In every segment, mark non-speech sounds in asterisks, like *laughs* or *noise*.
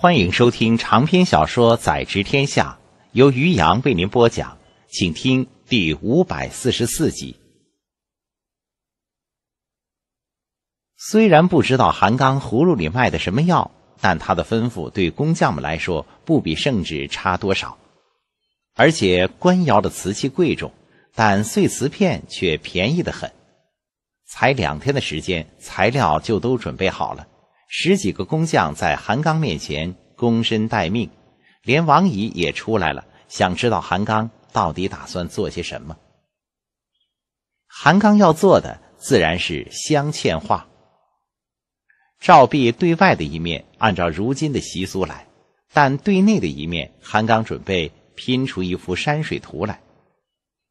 欢迎收听长篇小说《宰执天下》，由于洋为您播讲，请听第五百四十四集。虽然不知道韩刚葫芦里卖的什么药，但他的吩咐对工匠们来说不比圣旨差多少。而且官窑的瓷器贵重，但碎瓷片却便宜的很。才两天的时间，材料就都准备好了。十几个工匠在韩刚面前躬身待命，连王乙也出来了，想知道韩刚到底打算做些什么。韩刚要做的自然是镶嵌画，照壁对外的一面按照如今的习俗来，但对内的一面，韩刚准备拼出一幅山水图来。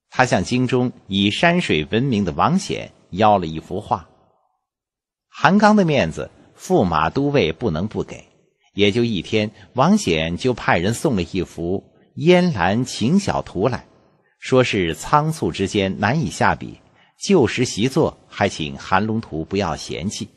他向京中以山水闻名的王显要了一幅画，韩刚的面子。驸马都尉不能不给，也就一天，王显就派人送了一幅烟兰晴晓图来，说是仓促之间难以下笔，旧时习作，还请韩龙图不要嫌弃。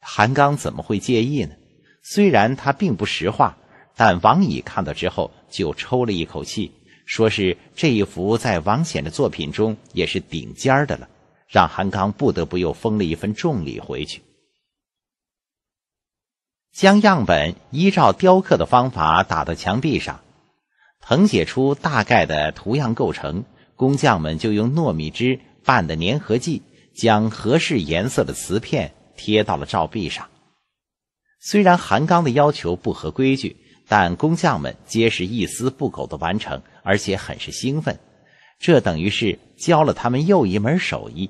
韩刚怎么会介意呢？虽然他并不识画，但王乙看到之后就抽了一口气，说是这一幅在王显的作品中也是顶尖儿的了，让韩刚不得不又封了一份重礼回去。将样本依照雕刻的方法打到墙壁上，誊写出大概的图样构成。工匠们就用糯米汁拌的粘合剂，将合适颜色的瓷片贴到了照壁上。虽然韩刚的要求不合规矩，但工匠们皆是一丝不苟的完成，而且很是兴奋。这等于是教了他们又一门手艺。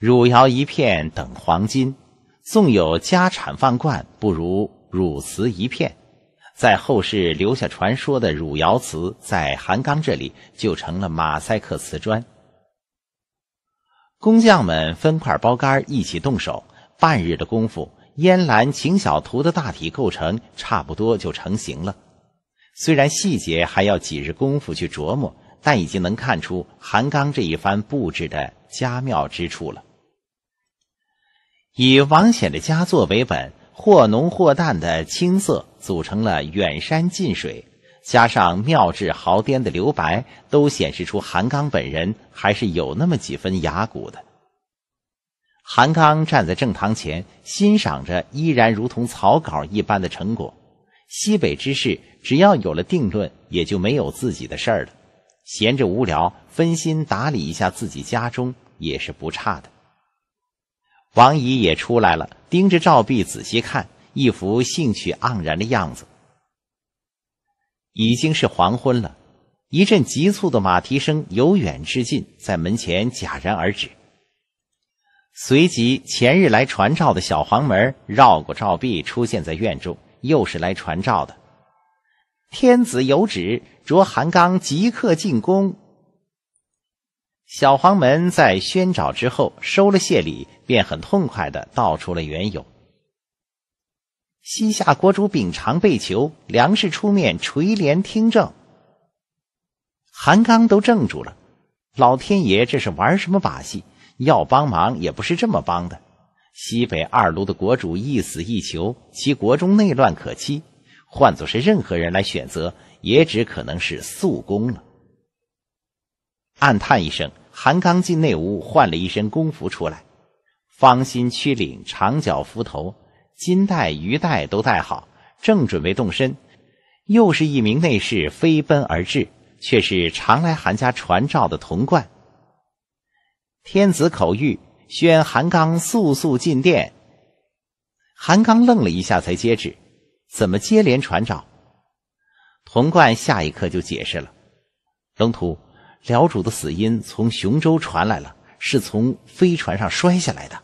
汝窑一片等黄金。纵有家产万贯，不如汝瓷一片。在后世留下传说的汝窑瓷，在韩刚这里就成了马赛克瓷砖。工匠们分块包干，一起动手，半日的功夫，燕兰秦小图的大体构成差不多就成型了。虽然细节还要几日功夫去琢磨，但已经能看出韩刚这一番布置的佳妙之处了。以王显的佳作为本，或浓或淡的青色组成了远山近水，加上妙质毫颠的留白，都显示出韩刚本人还是有那么几分雅骨的。韩刚站在正堂前，欣赏着依然如同草稿一般的成果。西北之事只要有了定论，也就没有自己的事儿了。闲着无聊，分心打理一下自己家中也是不差的。王姨也出来了，盯着赵璧仔细看，一副兴趣盎然的样子。已经是黄昏了，一阵急促的马蹄声由远至近，在门前戛然而止。随即，前日来传召的小黄门绕过赵璧，出现在院中，又是来传召的。天子有旨，着韩刚即刻进宫。小黄门在宣召之后收了谢礼，便很痛快的道出了缘由：西夏国主秉常被囚，梁氏出面垂帘听政。韩刚都怔住了，老天爷这是玩什么把戏？要帮忙也不是这么帮的。西北二路的国主一死一囚，其国中内乱可期，换作是任何人来选择，也只可能是速攻了。暗叹一声，韩刚进内屋换了一身工服出来，方心曲领长脚幞头，金带鱼带都带好，正准备动身，又是一名内侍飞奔而至，却是常来韩家传召的童贯。天子口谕，宣韩刚速速进殿。韩刚愣了一下，才接旨，怎么接连传召？童贯下一刻就解释了，龙图。辽主的死因从雄州传来了，是从飞船上摔下来的。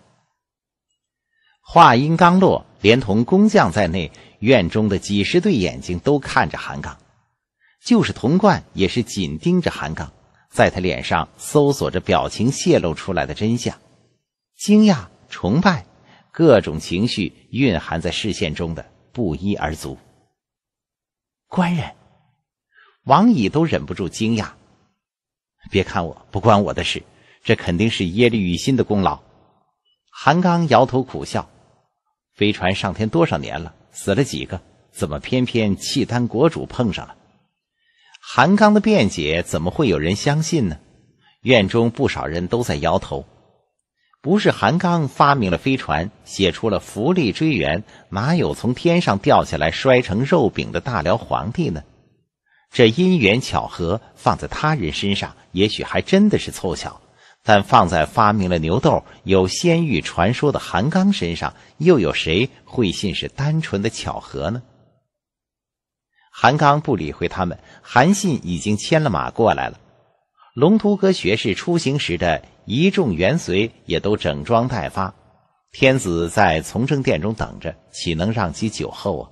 话音刚落，连同工匠在内院中的几十对眼睛都看着韩刚，就是童贯也是紧盯着韩刚，在他脸上搜索着表情泄露出来的真相，惊讶、崇拜，各种情绪蕴含在视线中的不一而足。官人，王乙都忍不住惊讶。别看我，不关我的事，这肯定是耶律羽心的功劳。韩刚摇头苦笑，飞船上天多少年了，死了几个？怎么偏偏契丹国主碰上了？韩刚的辩解怎么会有人相信呢？院中不少人都在摇头。不是韩刚发明了飞船，写出了福利追圆，哪有从天上掉下来摔成肉饼的大辽皇帝呢？这因缘巧合放在他人身上，也许还真的是凑巧；但放在发明了牛痘、有仙玉传说的韩刚身上，又有谁会信是单纯的巧合呢？韩刚不理会他们，韩信已经牵了马过来了。龙图阁学士出行时的一众元随也都整装待发，天子在从政殿中等着，岂能让其久候啊？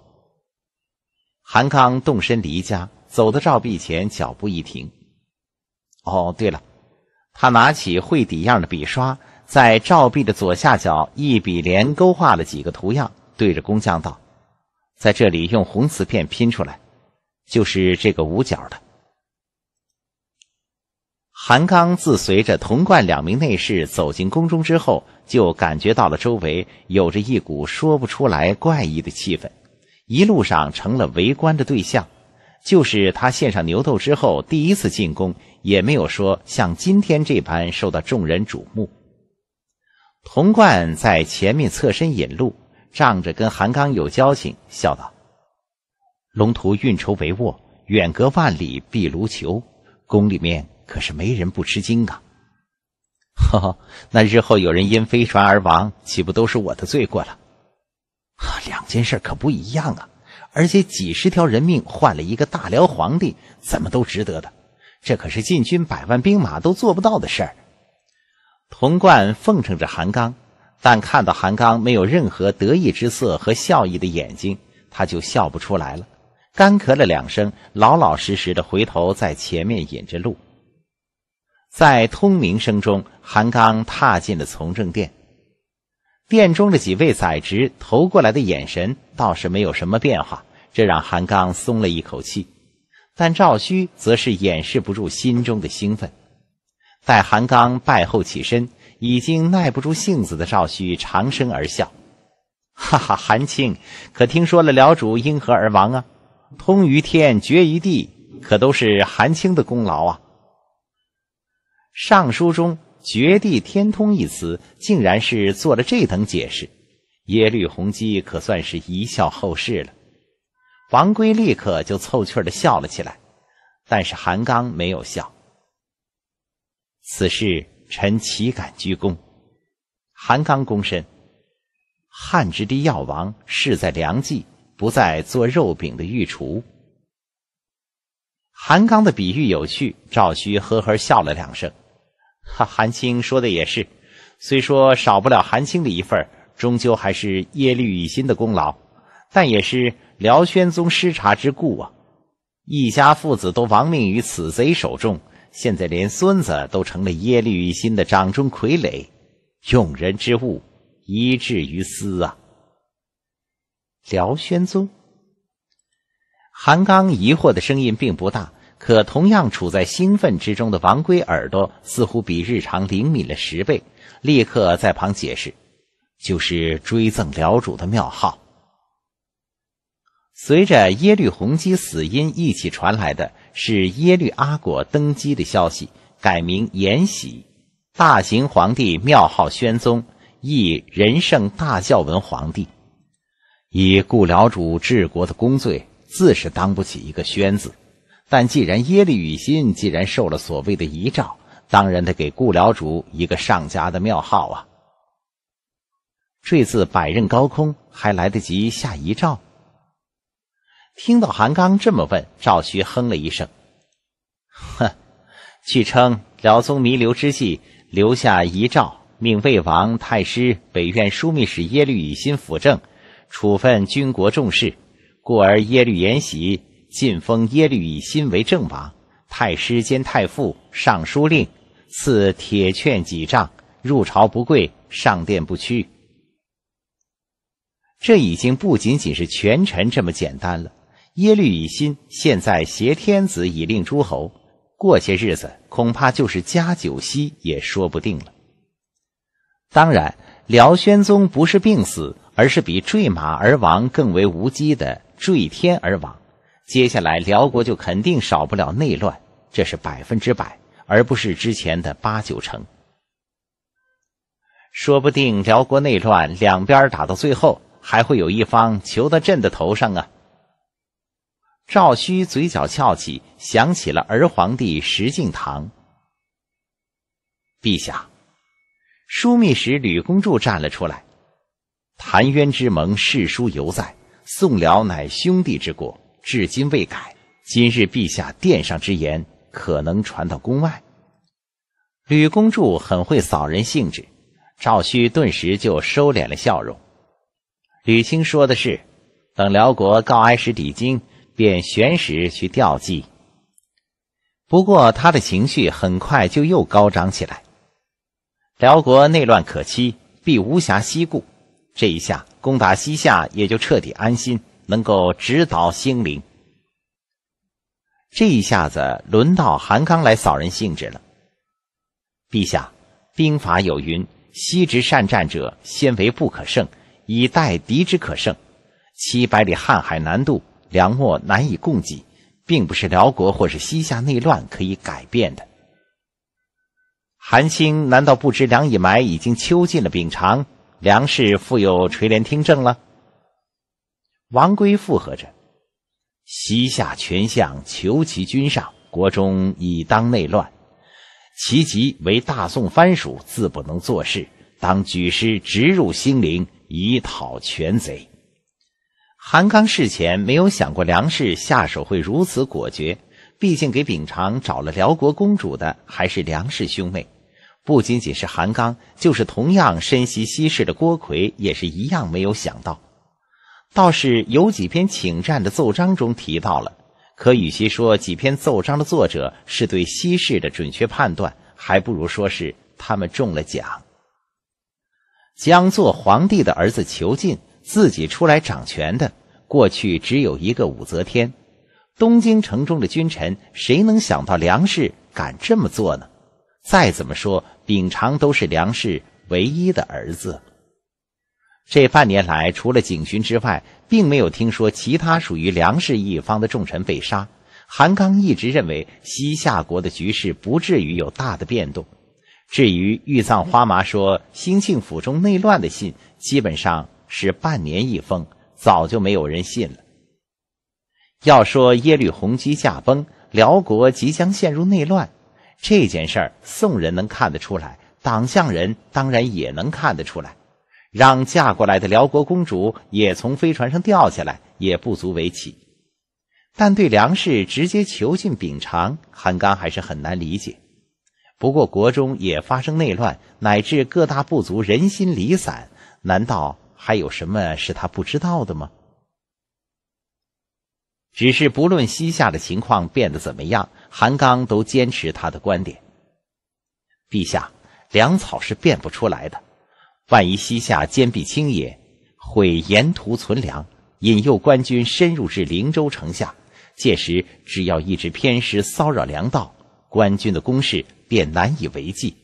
韩刚动身离家。走到照壁前，脚步一停。哦，对了，他拿起绘底样的笔刷，在照壁的左下角一笔连勾画了几个图样，对着工匠道：“在这里用红瓷片拼出来，就是这个五角的。”韩刚自随着童贯两名内侍走进宫中之后，就感觉到了周围有着一股说不出来怪异的气氛，一路上成了围观的对象。就是他献上牛豆之后，第一次进宫，也没有说像今天这般受到众人瞩目。童贯在前面侧身引路，仗着跟韩刚有交情，笑道：“龙图运筹帷幄，远隔万里必如求。宫里面可是没人不吃惊啊。”“呵 *laughs* 呵，那日后有人因飞船而亡，岂不都是我的罪过了？”“两件事可不一样啊。”而且几十条人命换了一个大辽皇帝，怎么都值得的。这可是禁军百万兵马都做不到的事儿。童贯奉承着韩刚，但看到韩刚没有任何得意之色和笑意的眼睛，他就笑不出来了，干咳了两声，老老实实的回头在前面引着路。在通鸣声中，韩刚踏进了从政殿。殿中的几位宰执投过来的眼神倒是没有什么变化，这让韩刚松了一口气。但赵虚则是掩饰不住心中的兴奋。待韩刚拜后起身，已经耐不住性子的赵虚长声而笑：“哈哈，韩卿，可听说了辽主因何而亡啊？通于天，绝于地，可都是韩卿的功劳啊！”上书中。“绝地天通”一词，竟然是做了这等解释，耶律洪基可算是一笑后世了。王圭立刻就凑趣的笑了起来，但是韩刚没有笑。此事臣岂敢居功？韩刚躬身。汉之帝药王，事在良计，不在做肉饼的御厨。韩刚的比喻有趣，赵顼呵呵笑了两声。哈，韩青说的也是。虽说少不了韩青的一份，终究还是耶律与新的功劳，但也是辽宣宗失察之故啊。一家父子都亡命于此贼手中，现在连孙子都成了耶律与新的掌中傀儡，用人之物，以至于私啊。辽宣宗，韩刚疑惑的声音并不大。可同样处在兴奋之中的王龟耳朵似乎比日常灵敏了十倍，立刻在旁解释：“就是追赠辽主的庙号。”随着耶律洪基死因一起传来的是耶律阿果登基的消息，改名延禧，大行皇帝庙号宣宗，谥仁圣大孝文皇帝。以故辽主治国的功罪，自是当不起一个宣字。但既然耶律与心既然受了所谓的遗诏，当然得给顾辽主一个上佳的庙号啊！坠自百仞高空，还来得及下遗诏？听到韩刚这么问，赵徐哼了一声：“哼，据称辽宗弥留之际留下遗诏，命魏王太师北院枢密使耶律与心辅政，处分军国重事，故而耶律延禧。”晋封耶律以新为正王，太师兼太傅、尚书令，赐铁券几丈，入朝不跪，上殿不屈。这已经不仅仅是权臣这么简单了。耶律以新现在挟天子以令诸侯，过些日子恐怕就是加九锡也说不定了。当然，辽宣宗不是病死，而是比坠马而亡更为无稽的坠天而亡。接下来，辽国就肯定少不了内乱，这是百分之百，而不是之前的八九成。说不定辽国内乱，两边打到最后，还会有一方求到朕的头上啊！赵顼嘴角翘起，想起了儿皇帝石敬瑭。陛下，枢密使吕公柱站了出来，澶渊之盟誓书犹在，宋辽乃兄弟之国。至今未改。今日陛下殿上之言，可能传到宫外。吕公柱很会扫人兴致，赵顼顿时就收敛了笑容。吕青说的是，等辽国告哀时抵京，便悬使去调剂。”不过他的情绪很快就又高涨起来。辽国内乱可期，必无暇西顾，这一下攻打西夏也就彻底安心。能够指导心灵。这一下子，轮到韩刚来扫人兴致了。陛下，兵法有云：“昔之善战者，先为不可胜，以待敌之可胜。”七百里瀚海难渡，粮秣难以供给，并不是辽国或是西夏内乱可以改变的。韩青难道不知梁以埋已经秋尽了丙长，梁氏富有垂帘听政了？王圭附和着：“西夏权相求其君上，国中已当内乱，其即为大宋藩属，自不能做事，当举师直入兴陵，以讨权贼。”韩刚事前没有想过梁氏下手会如此果决，毕竟给秉常找了辽国公主的还是梁氏兄妹，不仅仅是韩刚，就是同样身袭西事的郭奎也是一样没有想到。倒是有几篇请战的奏章中提到了，可与其说几篇奏章的作者是对西市的准确判断，还不如说是他们中了奖。将做皇帝的儿子囚禁，自己出来掌权的，过去只有一个武则天。东京城中的君臣，谁能想到梁氏敢这么做呢？再怎么说，秉常都是梁氏唯一的儿子。这半年来，除了景巡之外，并没有听说其他属于梁氏一方的重臣被杀。韩刚一直认为西夏国的局势不至于有大的变动。至于玉藏花麻说兴庆府中内乱的信，基本上是半年一封，早就没有人信了。要说耶律洪基驾崩，辽国即将陷入内乱，这件事儿，宋人能看得出来，党项人当然也能看得出来。让嫁过来的辽国公主也从飞船上掉下来，也不足为奇。但对梁氏直接囚禁秉常，韩刚还是很难理解。不过国中也发生内乱，乃至各大部族人心离散，难道还有什么是他不知道的吗？只是不论西夏的情况变得怎么样，韩刚都坚持他的观点。陛下，粮草是变不出来的。万一西夏坚壁清野，毁沿途存粮，引诱官军深入至灵州城下，届时只要一支偏师骚扰粮道，官军的攻势便难以为继。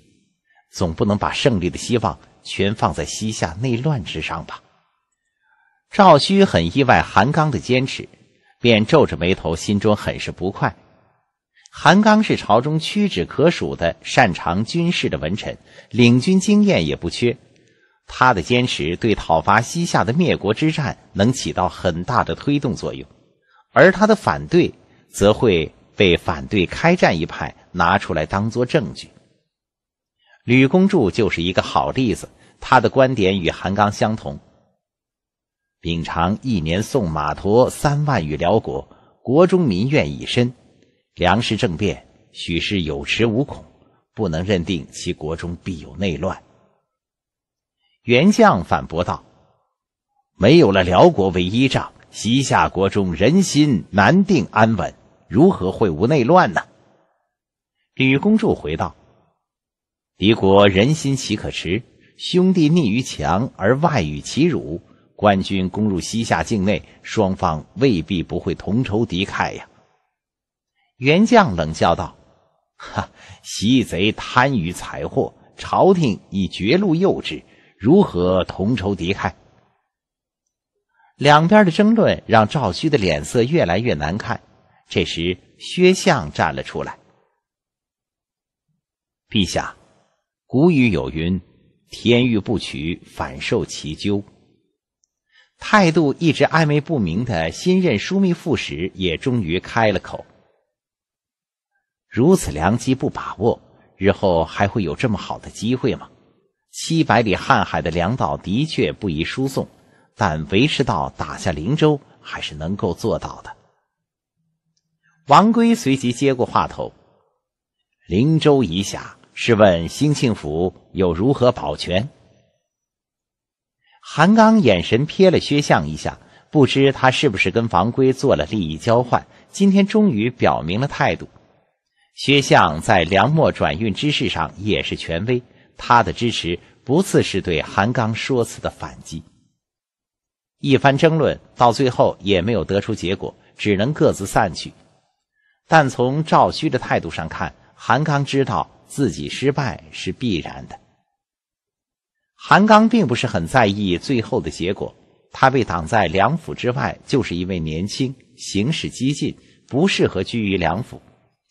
总不能把胜利的希望全放在西夏内乱之上吧？赵顼很意外韩刚的坚持，便皱着眉头，心中很是不快。韩刚是朝中屈指可数的擅长军事的文臣，领军经验也不缺。他的坚持对讨伐西夏的灭国之战能起到很大的推动作用，而他的反对则会被反对开战一派拿出来当作证据。吕公著就是一个好例子，他的观点与韩刚相同。秉常一年送马驼三万余辽国，国中民怨已深，粮食政变许是有恃无恐，不能认定其国中必有内乱。元将反驳道：“没有了辽国为依仗，西夏国中人心难定安稳，如何会无内乱呢？”吕公著回道：“敌国人心岂可持？兄弟逆于强，而外与其辱。官军攻入西夏境内，双方未必不会同仇敌忾呀。”元将冷笑道：“哈，西贼贪于财货，朝廷已绝路诱之。”如何同仇敌忾？两边的争论让赵胥的脸色越来越难看。这时，薛相站了出来：“陛下，古语有云，天欲不取，反受其咎。”态度一直暧昧不明的新任枢密副使也终于开了口：“如此良机不把握，日后还会有这么好的机会吗？”七百里瀚海的粮道的确不宜输送，但维持道打下灵州还是能够做到的。王圭随即接过话头：“灵州一下，试问兴庆府又如何保全？”韩刚眼神瞥了薛相一下，不知他是不是跟王圭做了利益交换。今天终于表明了态度。薛相在粮墨转运之事上也是权威。他的支持不次是对韩刚说辞的反击。一番争论到最后也没有得出结果，只能各自散去。但从赵虚的态度上看，韩刚知道自己失败是必然的。韩刚并不是很在意最后的结果，他被挡在梁府之外，就是因为年轻、行事激进，不适合居于梁府。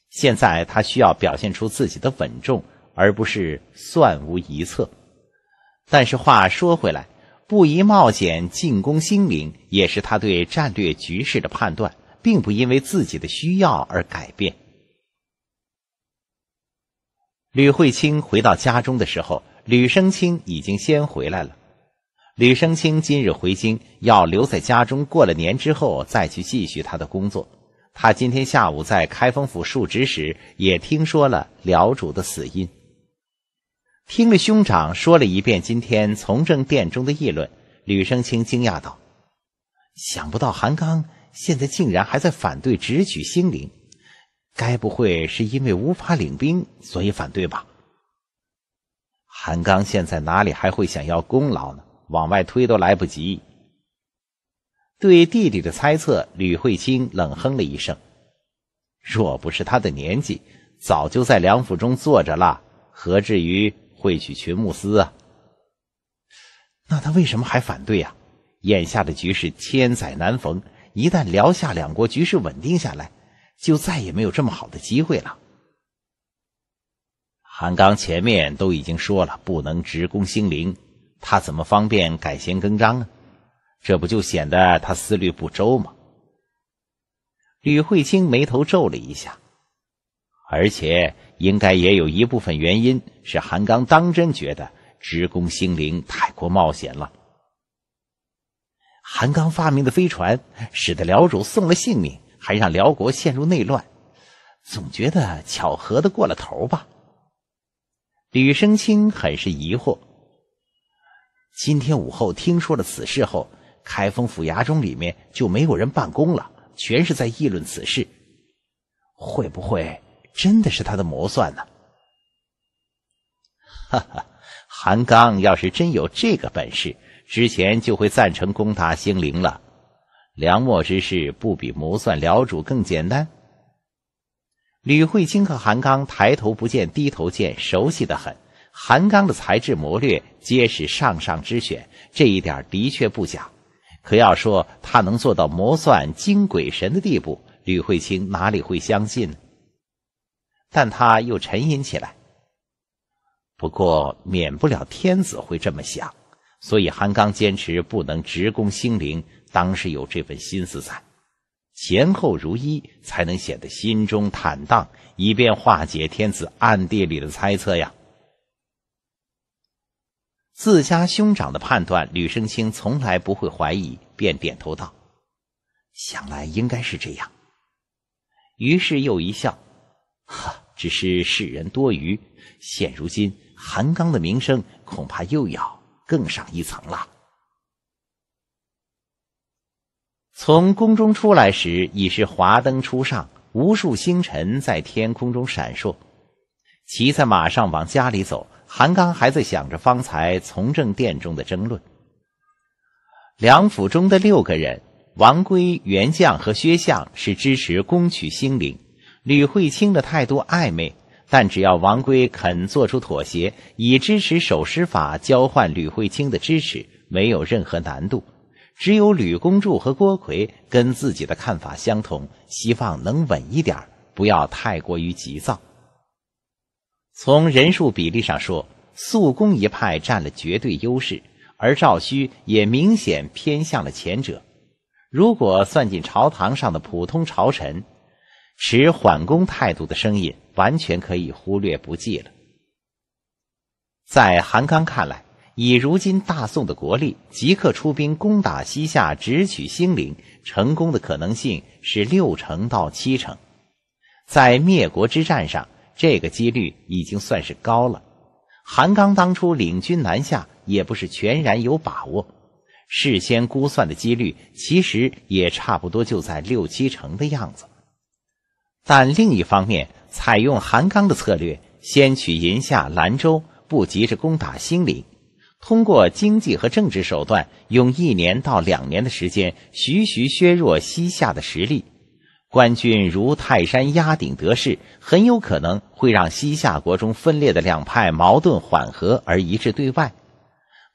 现在他需要表现出自己的稳重。而不是算无一策，但是话说回来，不宜冒险进攻兴陵，也是他对战略局势的判断，并不因为自己的需要而改变。吕慧卿回到家中的时候，吕生卿已经先回来了。吕生卿今日回京，要留在家中过了年之后再去继续他的工作。他今天下午在开封府述职时，也听说了辽主的死因。听了兄长说了一遍今天从政殿中的议论，吕生清惊讶道：“想不到韩刚现在竟然还在反对直取兴灵，该不会是因为无法领兵所以反对吧？”韩刚现在哪里还会想要功劳呢？往外推都来不及。对弟弟的猜测，吕慧卿冷哼了一声：“若不是他的年纪，早就在梁府中坐着了，何至于？”会去群牧司啊，那他为什么还反对呀？眼下的局势千载难逢，一旦辽夏两国局势稳定下来，就再也没有这么好的机会了。韩刚前面都已经说了不能直攻兴陵，他怎么方便改弦更张呢？这不就显得他思虑不周吗？吕慧卿眉头皱了一下。而且应该也有一部分原因是韩刚当真觉得职工心灵太过冒险了。韩刚发明的飞船使得辽主送了性命，还让辽国陷入内乱，总觉得巧合的过了头吧？吕生卿很是疑惑。今天午后听说了此事后，开封府衙中里面就没有人办公了，全是在议论此事，会不会？真的是他的谋算呢。哈哈，韩刚要是真有这个本事，之前就会赞成攻打兴灵了。梁墨之事不比谋算辽主更简单。吕慧卿和韩刚抬头不见低头见，熟悉的很。韩刚的才智谋略皆是上上之选，这一点的确不假。可要说他能做到谋算惊鬼神的地步，吕慧卿哪里会相信呢？但他又沉吟起来。不过，免不了天子会这么想，所以韩刚坚持不能直攻兴灵，当时有这份心思在，前后如一，才能显得心中坦荡，以便化解天子暗地里的猜测呀。自家兄长的判断，吕生清从来不会怀疑，便点头道：“想来应该是这样。”于是又一笑。哈，*laughs* 只是世人多愚。现如今，韩刚的名声恐怕又要更上一层了。从宫中出来时，已是华灯初上，无数星辰在天空中闪烁。骑在马上往家里走，韩刚还在想着方才从政殿中的争论。梁府中的六个人，王圭、袁将和薛相是支持攻取兴陵。吕惠卿的态度暧昧，但只要王圭肯做出妥协，以支持守师法交换吕惠卿的支持，没有任何难度。只有吕公柱和郭奎跟自己的看法相同，希望能稳一点，不要太过于急躁。从人数比例上说，肃公一派占了绝对优势，而赵顼也明显偏向了前者。如果算进朝堂上的普通朝臣，持缓攻态度的声音完全可以忽略不计了。在韩刚看来，以如今大宋的国力，即刻出兵攻打西夏，直取兴陵，成功的可能性是六成到七成。在灭国之战上，这个几率已经算是高了。韩刚当初领军南下，也不是全然有把握，事先估算的几率其实也差不多就在六七成的样子。但另一方面，采用韩刚的策略，先取银夏、兰州，不急着攻打兴陵，通过经济和政治手段，用一年到两年的时间，徐徐削弱西夏的实力。官军如泰山压顶得势，很有可能会让西夏国中分裂的两派矛盾缓和而一致对外；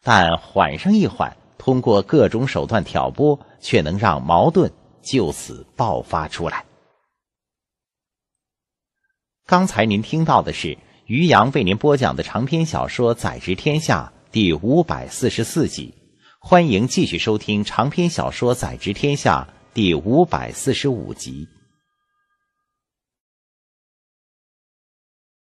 但缓上一缓，通过各种手段挑拨，却能让矛盾就此爆发出来。刚才您听到的是于洋为您播讲的长篇小说《宰执天下》第五百四十四集，欢迎继续收听长篇小说《宰执天下》第五百四十五集。